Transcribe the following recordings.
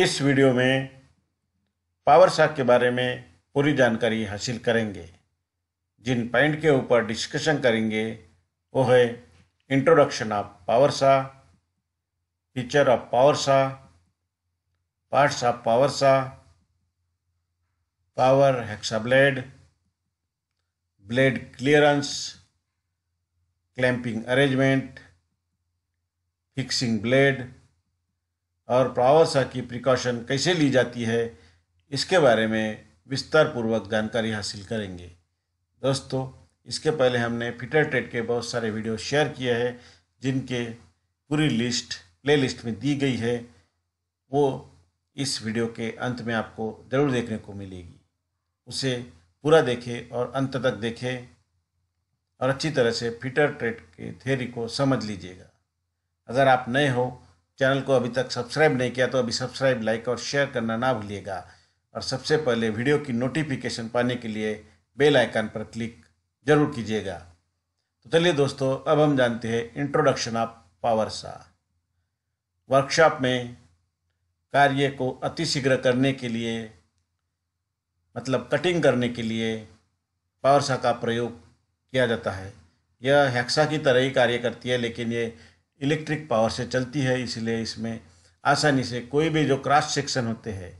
इस वीडियो में पावर साग के बारे में पूरी जानकारी हासिल करेंगे जिन पॉइंट के ऊपर डिस्कशन करेंगे वो है introduction of power saw feature of power saw parts of power saw power hacksaw blade blade clearance clamping arrangement fixing blade और प्रावसा की प्रिकॉशन कैसे ली जाती है इसके बारे में विस्तार पूर्वक जानकारी हासिल करेंगे दोस्तों इसके पहले हमने फिटर ट्रेड के बहुत सारे वीडियो शेयर किए हैं जिनके पूरी लिस्ट प्ले लिस्ट में दी गई है वो इस वीडियो के अंत में आपको ज़रूर देखने को मिलेगी उसे पूरा देखें और अंत तक देखें और अच्छी तरह से फिटर ट्रेड के थेरी को समझ लीजिएगा अगर आप नए हो चैनल को अभी तक सब्सक्राइब नहीं किया तो अभी सब्सक्राइब लाइक और शेयर करना ना भूलिएगा और सबसे पहले वीडियो की नोटिफिकेशन पाने के लिए बेल आइकन पर क्लिक जरूर कीजिएगा तो चलिए दोस्तों अब हम जानते हैं इंट्रोडक्शन ऑफ पावरसा वर्कशॉप में कार्य को अतिशीघ्र करने के लिए मतलब कटिंग करने के लिए पावर सा का प्रयोग किया जाता है यह हैक्सा की तरह ही कार्य करती है लेकिन ये इलेक्ट्रिक पावर से चलती है इसलिए इसमें आसानी से कोई भी जो क्रॉस सेक्शन होते हैं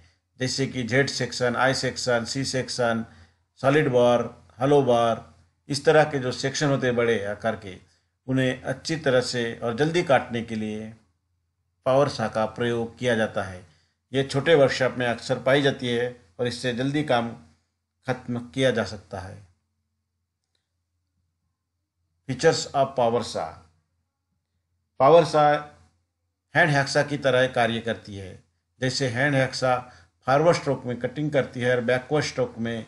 जैसे कि Z section I section C section solid bar hollow bar इस तरह के जो सेक्शन होते हैं बड़े आकार के उन्हें अच्छी तरह से और जल्दी काटने के लिए पावर सा का प्रयोग किया जाता है ये छोटे वर्कशॉप में अक्सर पाई जाती है और इससे जल्दी काम खत्म किया जा सकता है features of power saw power saw hand hacksaw की तरह कार्य करती है जैसे हैंड हैक्सा फारवर्ड स्ट्रोक में कटिंग करती है और बैकवर्ड स्ट्रोक में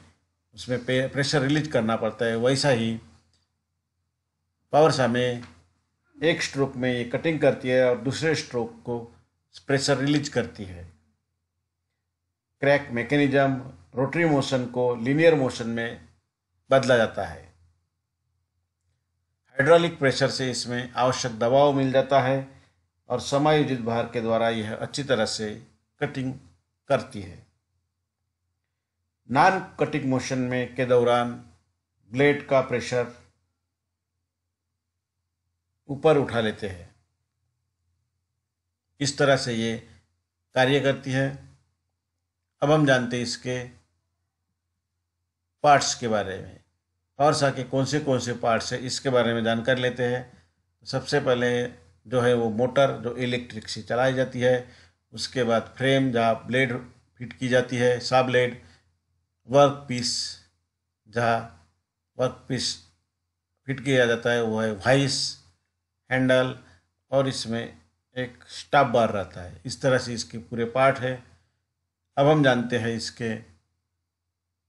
उसमें प्रेशर रिलीज करना पड़ता है वैसा ही पावर सा में एक स्ट्रोक में ये कटिंग करती है और दूसरे स्ट्रोक को प्रेशर रिलीज करती है क्रैक मैकेनिज्म रोटरी मोशन को लीनियर मोशन में बदला जाता है हाइड्रोलिक प्रेशर से इसमें आवश्यक दबाव मिल जाता है और समायोजित भार के द्वारा यह अच्छी तरह से कटिंग करती है नॉन कटिंग मोशन में के दौरान ब्लेड का प्रेशर ऊपर उठा लेते हैं इस तरह से ये कार्य करती है अब हम जानते हैं इसके पार्ट्स के बारे में और के कौन से कौन से पार्ट्स है इसके बारे में जानकारी लेते हैं सबसे पहले जो है वो मोटर जो इलेक्ट्रिक से चलाई जाती है उसके बाद फ्रेम जहाँ ब्लेड फिट की जाती है सा ब्लेड वर्क पीस जहाँ वर्क पीस फिट किया जाता है वो है वाइस हैंडल और इसमें एक स्टाफ बार रहता है इस तरह से इसके पूरे पार्ट है अब हम जानते हैं इसके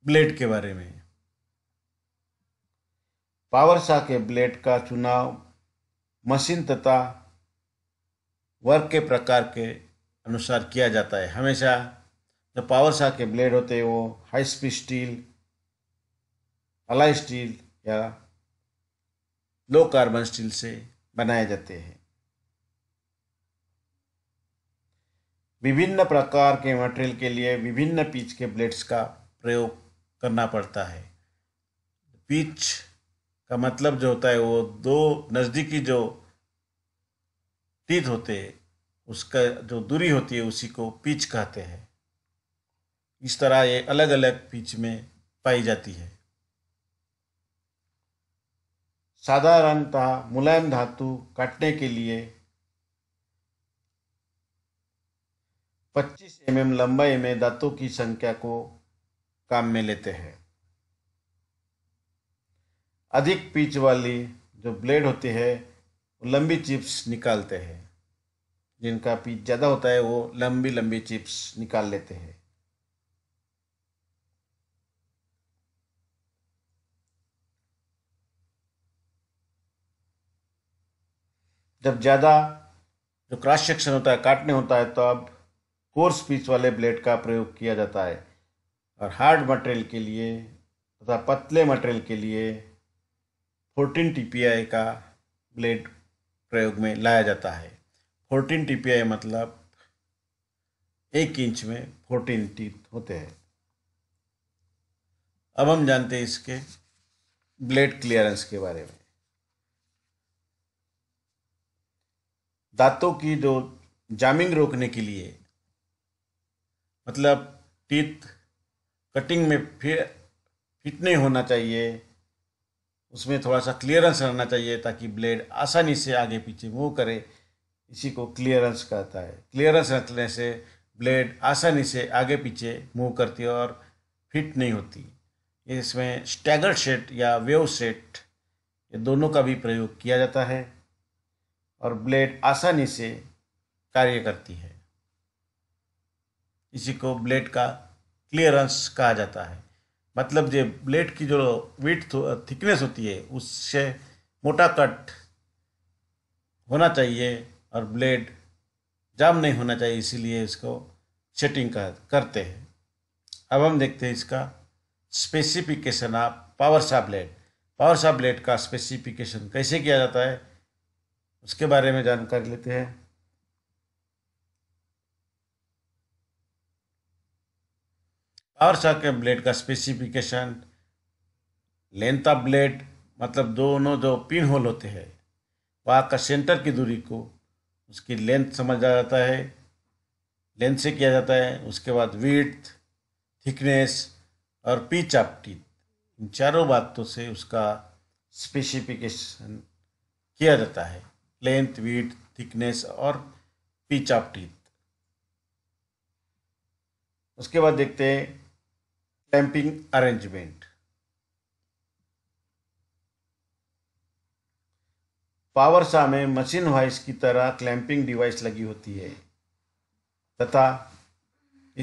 ब्लेड के बारे में पावरसा के ब्लेड का चुनाव मशीन तथा वर्क के प्रकार के अनुसार किया जाता है हमेशा जो पावरसा के ब्लेड होते हैं वो high speed steel alloy steel या लो कार्बन स्टील से बनाए जाते हैं विभिन्न प्रकार के मटेरियल के लिए विभिन्न पिच के ब्लेड्स का प्रयोग करना पड़ता है पिच का मतलब जो होता है वो दो नज़दीकी जो तीत होते हैं उसका जो दूरी होती है उसी को पिच कहते हैं इस तरह ये अलग अलग पिच में पाई जाती है साधारणतः मुलायम धातु काटने के लिए 25 एम mm लंबाई में दांतों की संख्या को काम में लेते हैं अधिक पीच वाली जो ब्लेड होती है वो लंबी चिप्स निकालते हैं जिनका पीच ज़्यादा होता है वो लंबी लंबी चिप्स निकाल लेते हैं जब ज़्यादा जो क्रॉस सेक्शन होता है काटने होता है तो अब कोर्स पीस वाले ब्लेड का प्रयोग किया जाता है और हार्ड मटेरियल के लिए तथा तो पतले मटेरियल के लिए फोर्टीन टी का ब्लेड प्रयोग में लाया जाता है फोर्टीन टी मतलब एक इंच में फोर्टीन टीथ होते हैं अब हम जानते हैं इसके ब्लेड क्लियरेंस के बारे में दांतों की जो जामिंग रोकने के लिए मतलब टीथ कटिंग में फिर फिट नहीं होना चाहिए उसमें थोड़ा सा क्लियरेंस रहना चाहिए ताकि ब्लेड आसानी से आगे पीछे मूव करे इसी को क्लियरेंस कहता है क्लियरेंस रखने से ब्लेड आसानी से आगे पीछे मूव करती है और फिट नहीं होती इसमें स्टैगर सेट या वेव सेट ये दोनों का भी प्रयोग किया जाता है और ब्लेड आसानी से कार्य करती है इसी को ब्लेड का क्लियरेंस कहा जाता है मतलब जो ब्लेड की जो वीट थिकनेस होती है उससे मोटा कट होना चाहिए और ब्लेड जाम नहीं होना चाहिए इसीलिए इसको सेटिंग कर करते हैं अब हम देखते हैं इसका स्पेसिफिकेशन आप power saw blade power saw blade का स्पेसिफिकेशन कैसे किया जाता है उसके बारे में जानकारी लेते हैं पावर के ब्लेड का स्पेसिफिकेशन लेंथ ऑफ ब्लेड मतलब दोनों जो पिन होल होते हैं वहाँ का सेंटर की दूरी को उसकी लेंथ समझा जाता है लेंथ से किया जाता है उसके बाद विथ थिकनेस और पीच ऑफ टीथ इन चारों बातों से उसका स्पेसिफिकेशन किया जाता है लेंथ वीट थिकनेस और पीच ऑफ टीथ उसके बाद देखते हैं डैम्पिंग अरेंजमेंट पावर सा में मशीन वाइस की तरह क्लैंपिंग डिवाइस लगी होती है तथा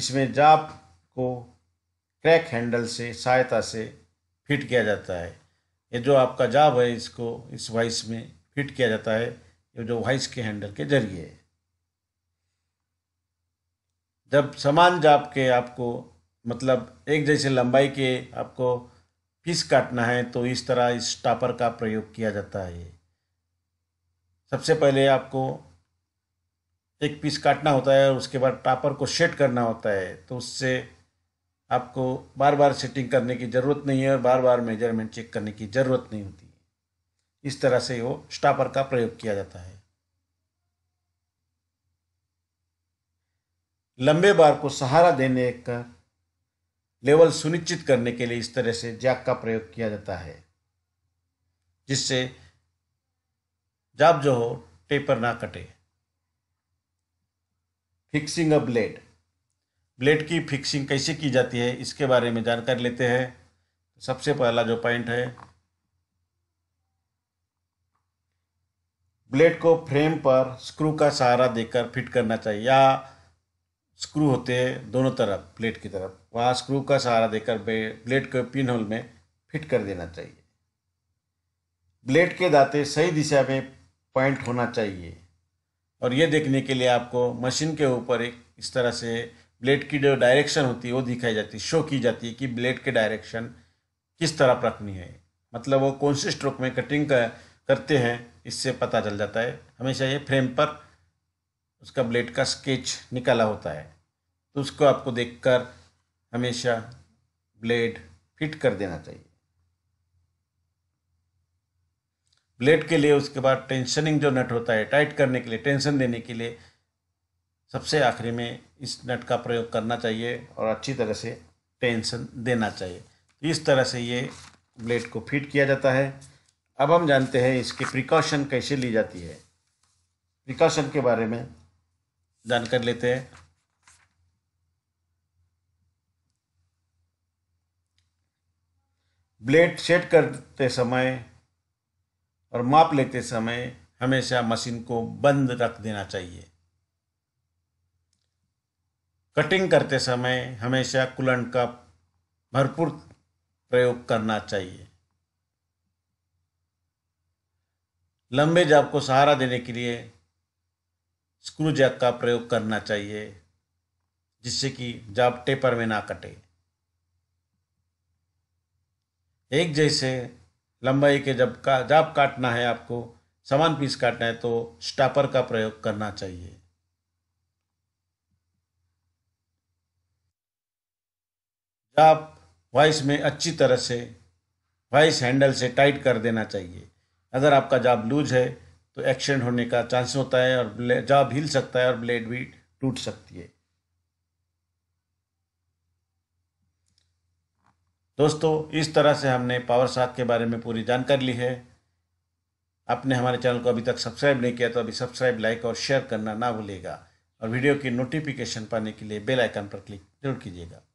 इसमें जाप को क्रैक हैंडल से सहायता से फिट किया जाता है ये जो आपका जाप है इसको इस वाइस में फिट किया जाता है ये जो वाइस के हैंडल के जरिए जब समान जाप के आपको मतलब एक जैसे लंबाई के आपको पीस काटना है तो इस तरह इस टापर का प्रयोग किया जाता है सबसे पहले आपको एक पीस काटना होता है और उसके बाद टापर को सेट करना होता है तो उससे आपको बार बार सेटिंग करने की ज़रूरत नहीं है और बार बार मेजरमेंट चेक करने की ज़रूरत नहीं होती इस तरह से वो स्टापर का प्रयोग किया जाता है लंबे बार को सहारा देने का लेवल सुनिश्चित करने के लिए इस तरह से जैक का प्रयोग किया जाता है जिससे जाप जो हो टेपर ना कटे फिक्सिंग अ ब्लेड ब्लेड की फिक्सिंग कैसे की जाती है इसके बारे में जानकारी लेते हैं सबसे पहला जो पॉइंट है ब्लेड को फ्रेम पर स्क्रू का सहारा देकर फिट करना चाहिए या स्क्रू होते हैं दोनों तरफ प्लेट की तरफ वहाँ स्क्रू का सहारा देकर ब्लेड को पिन होल में फिट कर देना चाहिए ब्लेड के दाते सही दिशा में पॉइंट होना चाहिए और ये देखने के लिए आपको मशीन के ऊपर एक इस तरह से ब्लेड की जो डायरेक्शन होती है वो दिखाई जाती है शो की जाती है कि ब्लेड के डायरेक्शन किस तरफ रखनी है मतलब वो कौन से स्ट्रोक में कटिंग कर, करते हैं इससे पता चल जाता है हमेशा ये फ्रेम पर उसका ब्लेड का स्केच निकाला होता है तो उसको आपको देखकर हमेशा ब्लेड फिट कर देना चाहिए ब्लेड के लिए उसके बाद टेंशनिंग जो नट होता है टाइट करने के लिए टेंशन देने के लिए सबसे आखिरी में इस नट का प्रयोग करना चाहिए और अच्छी तरह से टेंशन देना चाहिए तो इस तरह से ये ब्लेड को फिट किया जाता है अब हम जानते हैं इसके प्रिकॉशन कैसे ली जाती है प्रिकॉशन के बारे में जानकारी लेते हैं ब्लेड सेट करते समय और माप लेते समय हमेशा मशीन को बंद रख देना चाहिए कटिंग करते समय हमेशा कुलन का भरपूर प्रयोग करना चाहिए लंबे जाप को सहारा देने के लिए स्क्रू जैक का प्रयोग करना चाहिए जिससे कि जाप टेपर में ना कटे एक जैसे लंबाई के जब का जाप काटना है आपको समान पीस काटना है तो स्टापर का प्रयोग करना चाहिए जाप वाइस में अच्छी तरह से वाइस हैंडल से टाइट कर देना चाहिए अगर आपका जाप लूज है तो एक्सीडेंट होने का चांसेस होता है और जाब हिल सकता है और ब्लेड भी टूट सकती है दोस्तों इस तरह से हमने पावर साथ के बारे में पूरी जानकारी ली है आपने हमारे चैनल को अभी तक सब्सक्राइब नहीं किया तो अभी सब्सक्राइब लाइक और शेयर करना ना भूलिएगा और वीडियो की नोटिफिकेशन पाने के लिए बेल आइकन पर क्लिक जरूर कीजिएगा